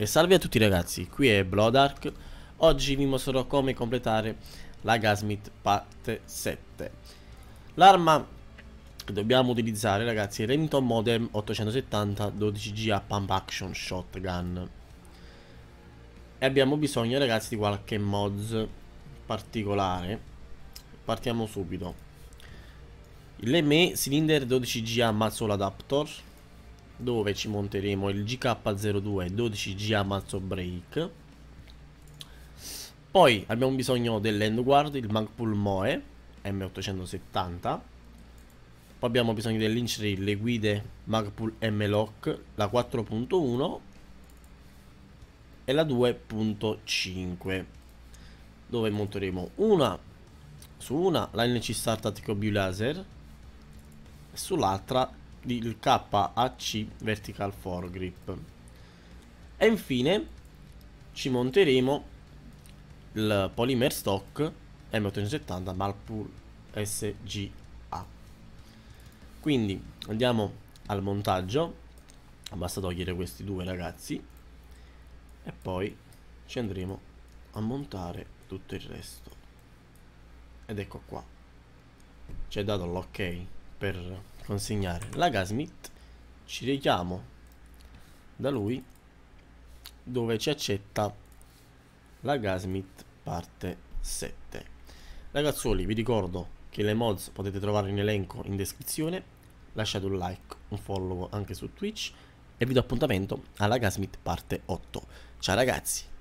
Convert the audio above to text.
E salve a tutti ragazzi, qui è Blodark, oggi vi mostrerò come completare la Gasmith parte 7. L'arma che dobbiamo utilizzare ragazzi è Remington Modem 870 12 ga Pump Action Shotgun. E abbiamo bisogno ragazzi di qualche mods particolare. Partiamo subito. L'ME Cylinder 12 ga Muzzle Adaptor dove ci monteremo il GK02 12G Amazon Break poi abbiamo bisogno dell'Endguard, il Magpul Moe M870 poi abbiamo bisogno dell'Inch Rail, le guide Magpul M-Lock, la 4.1 e la 2.5 dove monteremo una su una la NC Start Attico Laser e sull'altra il KAC Vertical Foregrip. E infine ci monteremo il Polymer Stock M870 Marpool SGA. Quindi andiamo al montaggio. Basta togliere questi due ragazzi. E poi ci andremo a montare tutto il resto. Ed ecco qua. Ci è dato l'ok ok per consegnare la Lagasmith ci richiamo da lui dove ci accetta la Lagasmith parte 7 ragazzuoli vi ricordo che le mods potete trovare in elenco in descrizione lasciate un like un follow anche su Twitch e vi do appuntamento alla Gasmith parte 8 ciao ragazzi